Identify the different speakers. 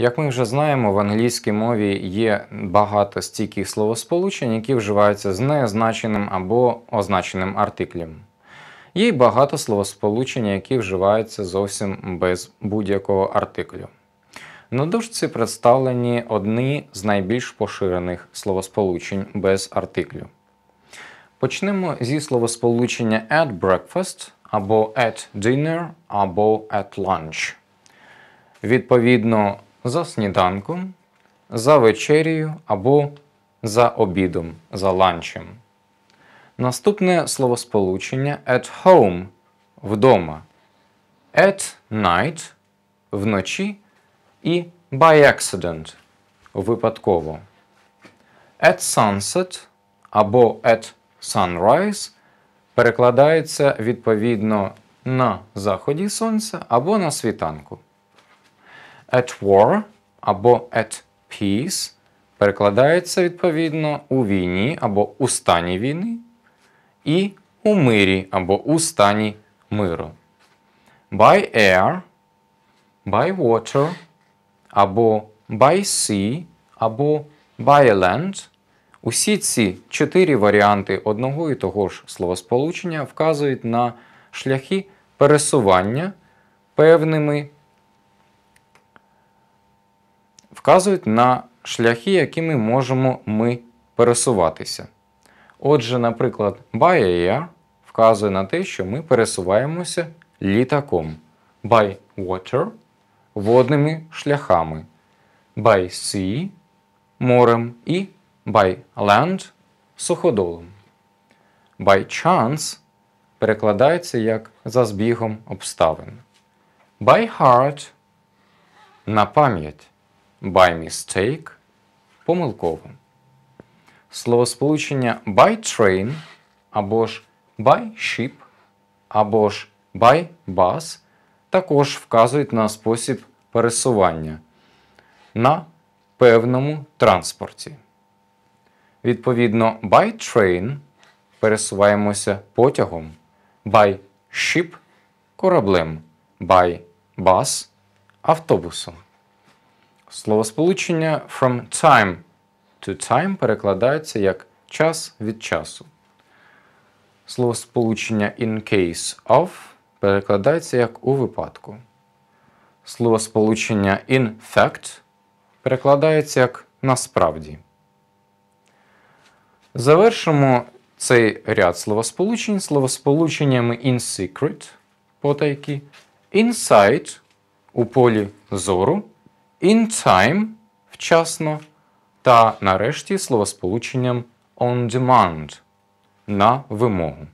Speaker 1: Як ми вже знаємо, в англійській мові є багато стійких словосполучень, які вживаються з незначеним або означеним артиклем. Є й багато словосполучень, які вживаються зовсім без будь-якого артиклю. На дошці представлені одні з найбільш поширених словосполучень без артиклю. Почнемо зі словосполучення at breakfast або at dinner або at lunch. Відповідно, за сніданком, за вечерею або за обідом, за ланчем. Наступне словосполучення at home вдома. At night вночі і by accident випадково. At sunset або at sunrise перекладається відповідно на заході сонця або на світанку. At war або at peace перекладається відповідно у війні або у стані війни, і у мирі або у стані миру. By air, by water, або by sea, або by land. Усі ці чотири варіанти одного і того ж словосполучення вказують на шляхи пересування певними вказують на шляхи, якими можемо ми пересуватися. Отже, наприклад, by air вказує на те, що ми пересуваємося літаком. By water водними шляхами. By sea морем і by land суходолом. By chance перекладається як за збігом обставин. By heart на пам'ять by mistake Помилковим. Словосполучення by train або ж by ship, або ж by bus також вказують на спосіб пересування на певному транспорті. Відповідно, by train пересуваємося потягом, by ship кораблем, by bus автобусом. Словосполучення from time to time перекладається як час від часу. Словосполучення in case of перекладається як у випадку. Словосполучення in fact перекладається як насправді. Завершимо цей ряд словосполучень словосполученнями in secret потайки, insight у полі зору in time вчасно та нарешті словосполученням on demand на вимогу.